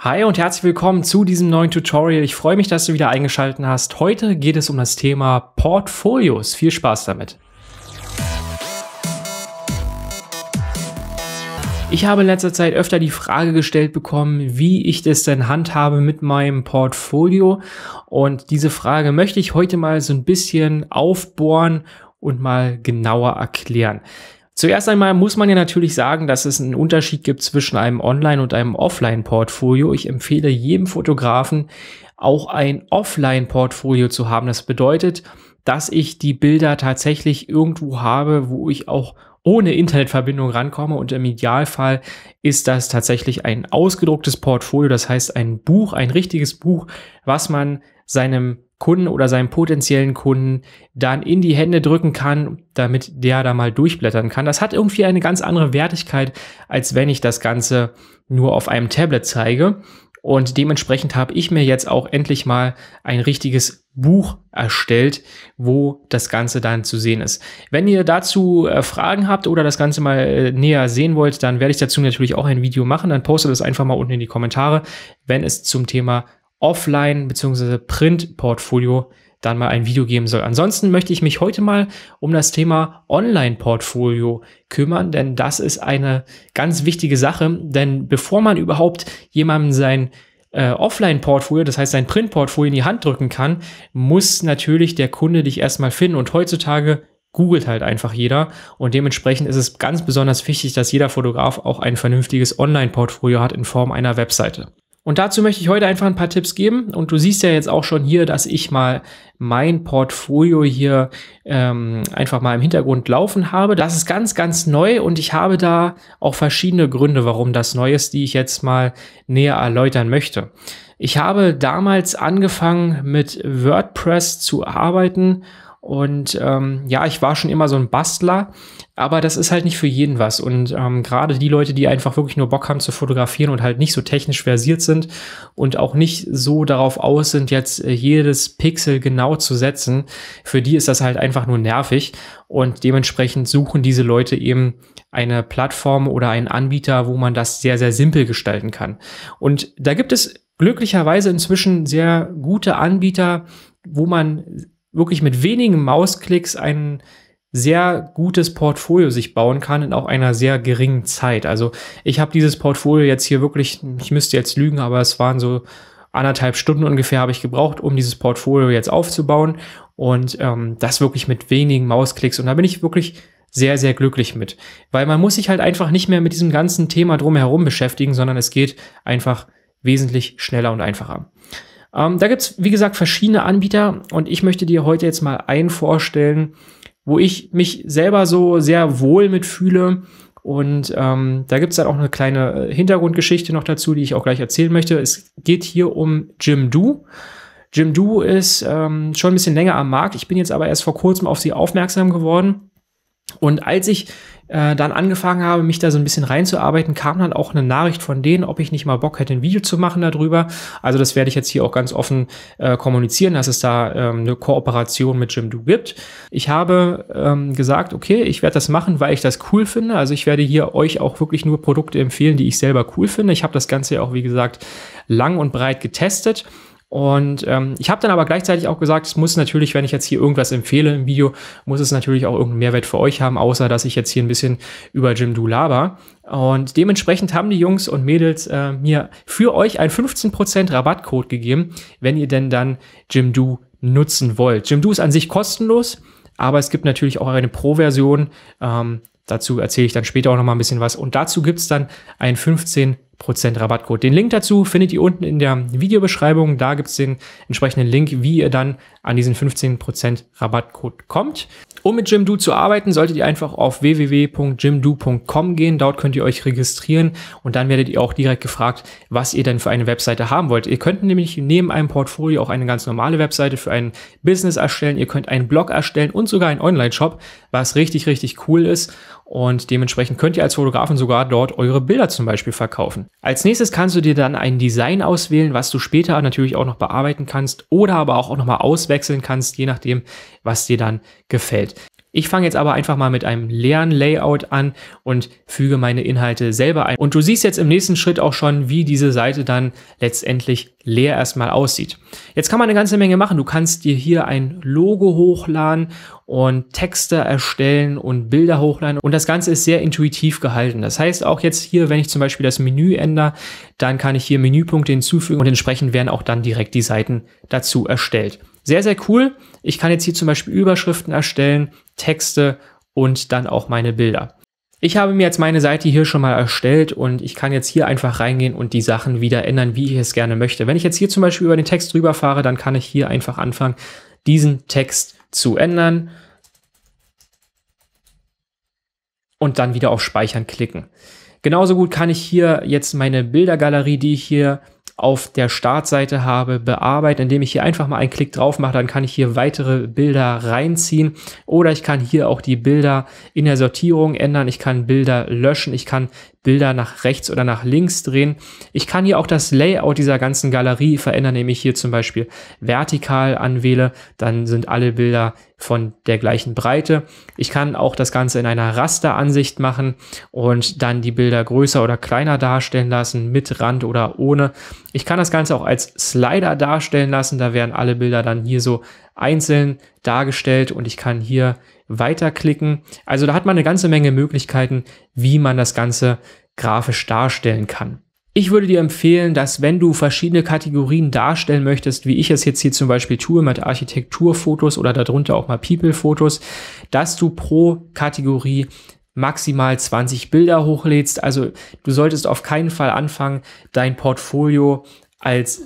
Hi und herzlich willkommen zu diesem neuen Tutorial. Ich freue mich, dass du wieder eingeschaltet hast. Heute geht es um das Thema Portfolios. Viel Spaß damit. Ich habe in letzter Zeit öfter die Frage gestellt bekommen, wie ich das denn handhabe mit meinem Portfolio. Und diese Frage möchte ich heute mal so ein bisschen aufbohren und mal genauer erklären. Zuerst einmal muss man ja natürlich sagen, dass es einen Unterschied gibt zwischen einem Online- und einem Offline-Portfolio. Ich empfehle jedem Fotografen, auch ein Offline-Portfolio zu haben. Das bedeutet, dass ich die Bilder tatsächlich irgendwo habe, wo ich auch ohne Internetverbindung rankomme. Und im Idealfall ist das tatsächlich ein ausgedrucktes Portfolio, das heißt ein Buch, ein richtiges Buch, was man seinem Kunden oder seinem potenziellen Kunden dann in die Hände drücken kann, damit der da mal durchblättern kann. Das hat irgendwie eine ganz andere Wertigkeit, als wenn ich das Ganze nur auf einem Tablet zeige. Und dementsprechend habe ich mir jetzt auch endlich mal ein richtiges Buch erstellt, wo das Ganze dann zu sehen ist. Wenn ihr dazu äh, Fragen habt oder das Ganze mal äh, näher sehen wollt, dann werde ich dazu natürlich auch ein Video machen. Dann postet es einfach mal unten in die Kommentare, wenn es zum Thema Offline- bzw. Print-Portfolio dann mal ein Video geben soll. Ansonsten möchte ich mich heute mal um das Thema Online-Portfolio kümmern, denn das ist eine ganz wichtige Sache, denn bevor man überhaupt jemandem sein äh, Offline-Portfolio, das heißt sein Print-Portfolio in die Hand drücken kann, muss natürlich der Kunde dich erstmal finden und heutzutage googelt halt einfach jeder und dementsprechend ist es ganz besonders wichtig, dass jeder Fotograf auch ein vernünftiges Online-Portfolio hat in Form einer Webseite. Und dazu möchte ich heute einfach ein paar Tipps geben. Und du siehst ja jetzt auch schon hier, dass ich mal mein Portfolio hier ähm, einfach mal im Hintergrund laufen habe. Das ist ganz, ganz neu und ich habe da auch verschiedene Gründe, warum das neu ist, die ich jetzt mal näher erläutern möchte. Ich habe damals angefangen mit WordPress zu arbeiten und ähm, ja, ich war schon immer so ein Bastler, aber das ist halt nicht für jeden was. Und ähm, gerade die Leute, die einfach wirklich nur Bock haben zu fotografieren und halt nicht so technisch versiert sind und auch nicht so darauf aus sind, jetzt äh, jedes Pixel genau zu setzen, für die ist das halt einfach nur nervig. Und dementsprechend suchen diese Leute eben eine Plattform oder einen Anbieter, wo man das sehr, sehr simpel gestalten kann. Und da gibt es glücklicherweise inzwischen sehr gute Anbieter, wo man wirklich mit wenigen Mausklicks ein sehr gutes Portfolio sich bauen kann in auch einer sehr geringen Zeit. Also ich habe dieses Portfolio jetzt hier wirklich, ich müsste jetzt lügen, aber es waren so anderthalb Stunden ungefähr habe ich gebraucht, um dieses Portfolio jetzt aufzubauen und ähm, das wirklich mit wenigen Mausklicks und da bin ich wirklich sehr, sehr glücklich mit, weil man muss sich halt einfach nicht mehr mit diesem ganzen Thema drumherum beschäftigen, sondern es geht einfach wesentlich schneller und einfacher. Ähm, da gibt's wie gesagt, verschiedene Anbieter und ich möchte dir heute jetzt mal einen vorstellen, wo ich mich selber so sehr wohl mitfühle. Und ähm, da gibt's dann auch eine kleine äh, Hintergrundgeschichte noch dazu, die ich auch gleich erzählen möchte. Es geht hier um Jim Jim Jimdo ist ähm, schon ein bisschen länger am Markt. Ich bin jetzt aber erst vor kurzem auf sie aufmerksam geworden. Und als ich äh, dann angefangen habe, mich da so ein bisschen reinzuarbeiten, kam dann auch eine Nachricht von denen, ob ich nicht mal Bock hätte, ein Video zu machen darüber. Also das werde ich jetzt hier auch ganz offen äh, kommunizieren, dass es da ähm, eine Kooperation mit Jim Jimdo gibt. Ich habe ähm, gesagt, okay, ich werde das machen, weil ich das cool finde. Also ich werde hier euch auch wirklich nur Produkte empfehlen, die ich selber cool finde. Ich habe das Ganze ja auch, wie gesagt, lang und breit getestet und ähm, ich habe dann aber gleichzeitig auch gesagt, es muss natürlich, wenn ich jetzt hier irgendwas empfehle im Video, muss es natürlich auch irgendeinen Mehrwert für euch haben, außer dass ich jetzt hier ein bisschen über Jim Du laber. Und dementsprechend haben die Jungs und Mädels äh, mir für euch einen 15% Rabattcode gegeben, wenn ihr denn dann Jim Du nutzen wollt. Jim Du ist an sich kostenlos, aber es gibt natürlich auch eine Pro-Version. Ähm, dazu erzähle ich dann später auch nochmal ein bisschen was. Und dazu gibt's dann einen 15 Prozent Rabattcode. Den Link dazu findet ihr unten in der Videobeschreibung. Da gibt's den entsprechenden Link, wie ihr dann an diesen 15% Rabattcode kommt. Um mit Jimdo zu arbeiten, solltet ihr einfach auf www.jimdo.com gehen. Dort könnt ihr euch registrieren und dann werdet ihr auch direkt gefragt, was ihr denn für eine Webseite haben wollt. Ihr könnt nämlich neben einem Portfolio auch eine ganz normale Webseite für ein Business erstellen. Ihr könnt einen Blog erstellen und sogar einen Online-Shop, was richtig, richtig cool ist. Und dementsprechend könnt ihr als Fotografen sogar dort eure Bilder zum Beispiel verkaufen. Als nächstes kannst du dir dann ein Design auswählen, was du später natürlich auch noch bearbeiten kannst oder aber auch nochmal auswechseln kannst, je nachdem, was dir dann gefällt. Ich fange jetzt aber einfach mal mit einem leeren Layout an und füge meine Inhalte selber ein. Und du siehst jetzt im nächsten Schritt auch schon, wie diese Seite dann letztendlich leer erstmal aussieht. Jetzt kann man eine ganze Menge machen. Du kannst dir hier ein Logo hochladen und Texte erstellen und Bilder hochladen. Und das Ganze ist sehr intuitiv gehalten. Das heißt auch jetzt hier, wenn ich zum Beispiel das Menü ändere, dann kann ich hier Menüpunkte hinzufügen und entsprechend werden auch dann direkt die Seiten dazu erstellt. Sehr, sehr cool. Ich kann jetzt hier zum Beispiel Überschriften erstellen. Texte und dann auch meine Bilder. Ich habe mir jetzt meine Seite hier schon mal erstellt und ich kann jetzt hier einfach reingehen und die Sachen wieder ändern, wie ich es gerne möchte. Wenn ich jetzt hier zum Beispiel über den Text drüber fahre, dann kann ich hier einfach anfangen, diesen Text zu ändern und dann wieder auf Speichern klicken. Genauso gut kann ich hier jetzt meine Bildergalerie, die ich hier auf der Startseite habe, bearbeiten, indem ich hier einfach mal einen Klick drauf mache, dann kann ich hier weitere Bilder reinziehen oder ich kann hier auch die Bilder in der Sortierung ändern, ich kann Bilder löschen, ich kann Bilder nach rechts oder nach links drehen. Ich kann hier auch das Layout dieser ganzen Galerie verändern, indem ich hier zum Beispiel vertikal anwähle. Dann sind alle Bilder von der gleichen Breite. Ich kann auch das Ganze in einer Rasteransicht machen und dann die Bilder größer oder kleiner darstellen lassen, mit Rand oder ohne. Ich kann das Ganze auch als Slider darstellen lassen. Da werden alle Bilder dann hier so einzeln dargestellt und ich kann hier weiterklicken. Also da hat man eine ganze Menge Möglichkeiten, wie man das Ganze grafisch darstellen kann. Ich würde dir empfehlen, dass wenn du verschiedene Kategorien darstellen möchtest, wie ich es jetzt hier zum Beispiel tue mit Architekturfotos oder darunter auch mal People-Fotos, dass du pro Kategorie maximal 20 Bilder hochlädst. Also du solltest auf keinen Fall anfangen, dein Portfolio als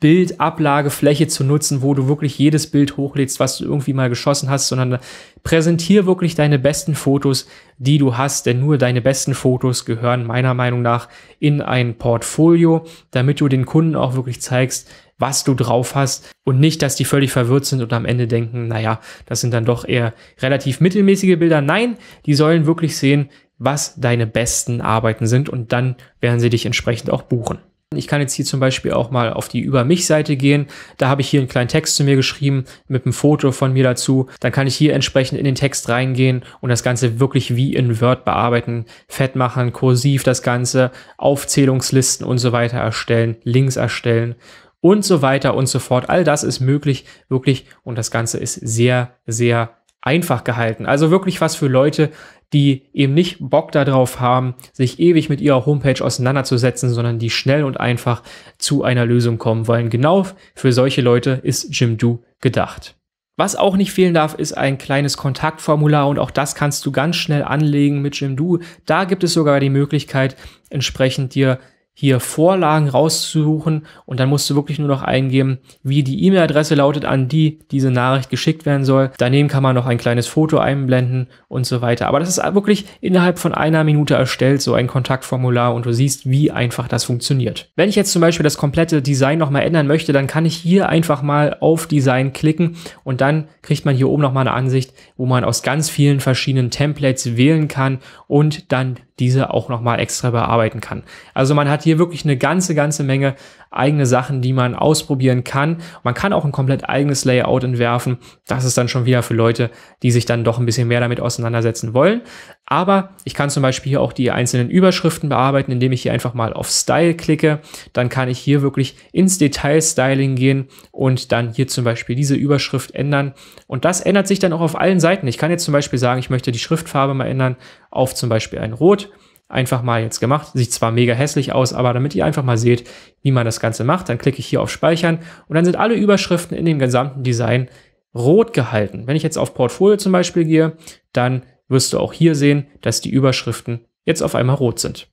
Bildablagefläche zu nutzen, wo du wirklich jedes Bild hochlädst, was du irgendwie mal geschossen hast, sondern präsentier wirklich deine besten Fotos, die du hast, denn nur deine besten Fotos gehören meiner Meinung nach in ein Portfolio, damit du den Kunden auch wirklich zeigst, was du drauf hast und nicht, dass die völlig verwirrt sind und am Ende denken, naja, das sind dann doch eher relativ mittelmäßige Bilder. Nein, die sollen wirklich sehen, was deine besten Arbeiten sind und dann werden sie dich entsprechend auch buchen. Ich kann jetzt hier zum Beispiel auch mal auf die Über mich-Seite gehen. Da habe ich hier einen kleinen Text zu mir geschrieben mit einem Foto von mir dazu. Dann kann ich hier entsprechend in den Text reingehen und das Ganze wirklich wie in Word bearbeiten, fett machen, kursiv das Ganze, Aufzählungslisten und so weiter erstellen, Links erstellen und so weiter und so fort. All das ist möglich, wirklich, und das Ganze ist sehr, sehr einfach gehalten. Also wirklich was für Leute, die eben nicht Bock darauf haben, sich ewig mit ihrer Homepage auseinanderzusetzen, sondern die schnell und einfach zu einer Lösung kommen wollen. Genau für solche Leute ist Jimdo gedacht. Was auch nicht fehlen darf, ist ein kleines Kontaktformular und auch das kannst du ganz schnell anlegen mit Jimdo. Da gibt es sogar die Möglichkeit, entsprechend dir hier Vorlagen rauszusuchen und dann musst du wirklich nur noch eingeben, wie die E-Mail-Adresse lautet, an die diese Nachricht geschickt werden soll. Daneben kann man noch ein kleines Foto einblenden und so weiter. Aber das ist wirklich innerhalb von einer Minute erstellt, so ein Kontaktformular und du siehst, wie einfach das funktioniert. Wenn ich jetzt zum Beispiel das komplette Design nochmal ändern möchte, dann kann ich hier einfach mal auf Design klicken und dann kriegt man hier oben nochmal eine Ansicht, wo man aus ganz vielen verschiedenen Templates wählen kann und dann diese auch nochmal extra bearbeiten kann. Also man hat hier wirklich eine ganze, ganze Menge eigene Sachen, die man ausprobieren kann. Man kann auch ein komplett eigenes Layout entwerfen. Das ist dann schon wieder für Leute, die sich dann doch ein bisschen mehr damit auseinandersetzen wollen. Aber ich kann zum Beispiel hier auch die einzelnen Überschriften bearbeiten, indem ich hier einfach mal auf Style klicke. Dann kann ich hier wirklich ins Detail-Styling gehen und dann hier zum Beispiel diese Überschrift ändern. Und das ändert sich dann auch auf allen Seiten. Ich kann jetzt zum Beispiel sagen, ich möchte die Schriftfarbe mal ändern auf zum Beispiel ein Rot. Einfach mal jetzt gemacht. Sieht zwar mega hässlich aus, aber damit ihr einfach mal seht, wie man das Ganze macht, dann klicke ich hier auf Speichern und dann sind alle Überschriften in dem gesamten Design rot gehalten. Wenn ich jetzt auf Portfolio zum Beispiel gehe, dann wirst du auch hier sehen, dass die Überschriften jetzt auf einmal rot sind.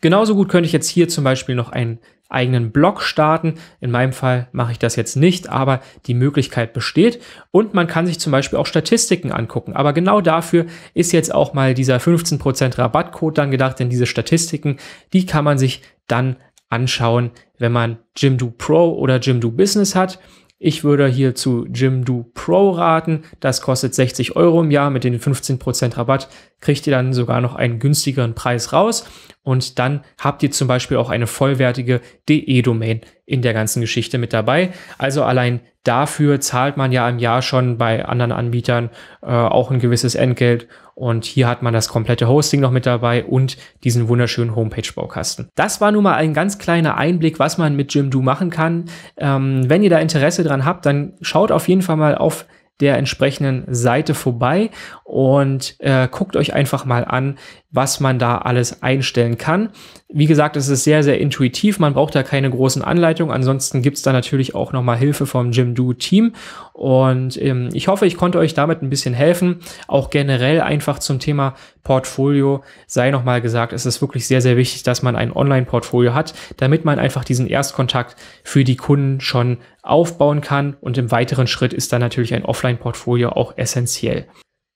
Genauso gut könnte ich jetzt hier zum Beispiel noch einen eigenen Blog starten. In meinem Fall mache ich das jetzt nicht, aber die Möglichkeit besteht. Und man kann sich zum Beispiel auch Statistiken angucken. Aber genau dafür ist jetzt auch mal dieser 15% Rabattcode dann gedacht, denn diese Statistiken, die kann man sich dann anschauen, wenn man Jimdo Pro oder Jimdo Business hat. Ich würde hier zu Jimdo Pro raten. Das kostet 60 Euro im Jahr. Mit den 15% Rabatt kriegt ihr dann sogar noch einen günstigeren Preis raus. Und dann habt ihr zum Beispiel auch eine vollwertige DE-Domain in der ganzen Geschichte mit dabei. Also allein dafür zahlt man ja im Jahr schon bei anderen Anbietern äh, auch ein gewisses Entgelt. Und hier hat man das komplette Hosting noch mit dabei und diesen wunderschönen Homepage-Baukasten. Das war nun mal ein ganz kleiner Einblick, was man mit Jimdo machen kann. Ähm, wenn ihr da Interesse dran habt, dann schaut auf jeden Fall mal auf der entsprechenden Seite vorbei und äh, guckt euch einfach mal an, was man da alles einstellen kann. Wie gesagt, es ist sehr, sehr intuitiv. Man braucht da keine großen Anleitungen. Ansonsten gibt's da natürlich auch nochmal Hilfe vom Jim Do Team. Und ähm, ich hoffe, ich konnte euch damit ein bisschen helfen. Auch generell einfach zum Thema Portfolio sei nochmal gesagt, es ist wirklich sehr, sehr wichtig, dass man ein Online-Portfolio hat, damit man einfach diesen Erstkontakt für die Kunden schon aufbauen kann. Und im weiteren Schritt ist dann natürlich ein Offline-Portfolio auch essentiell.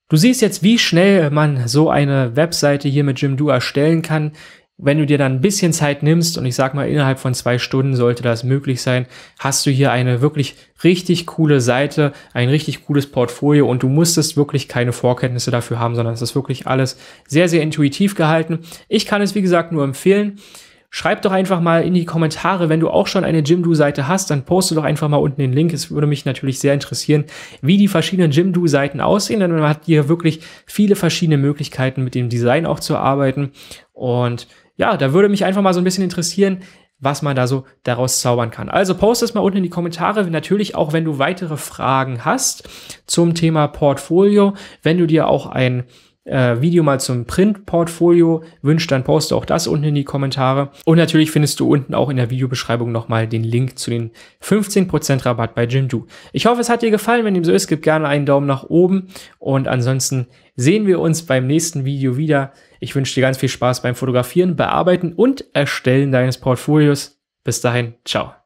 Du siehst jetzt, wie schnell man so eine Webseite hier mit Jimdo erstellen kann. Wenn du dir dann ein bisschen Zeit nimmst, und ich sag mal, innerhalb von zwei Stunden sollte das möglich sein, hast du hier eine wirklich richtig coole Seite, ein richtig cooles Portfolio und du musstest wirklich keine Vorkenntnisse dafür haben, sondern es ist wirklich alles sehr, sehr intuitiv gehalten. Ich kann es, wie gesagt, nur empfehlen. Schreib doch einfach mal in die Kommentare, wenn du auch schon eine Jimdo-Seite hast, dann poste doch einfach mal unten den Link. Es würde mich natürlich sehr interessieren, wie die verschiedenen Jimdo-Seiten aussehen, denn man hat hier wirklich viele verschiedene Möglichkeiten, mit dem Design auch zu arbeiten. Und ja, da würde mich einfach mal so ein bisschen interessieren, was man da so daraus zaubern kann. Also poste es mal unten in die Kommentare. Natürlich auch, wenn du weitere Fragen hast zum Thema Portfolio, wenn du dir auch ein äh, Video mal zum Print-Portfolio. wünscht, dann poste auch das unten in die Kommentare. Und natürlich findest du unten auch in der Videobeschreibung nochmal den Link zu den 15% Rabatt bei Jimdo. Ich hoffe, es hat dir gefallen. Wenn dem so ist, gib gerne einen Daumen nach oben. Und ansonsten sehen wir uns beim nächsten Video wieder. Ich wünsche dir ganz viel Spaß beim Fotografieren, Bearbeiten und Erstellen deines Portfolios. Bis dahin, ciao.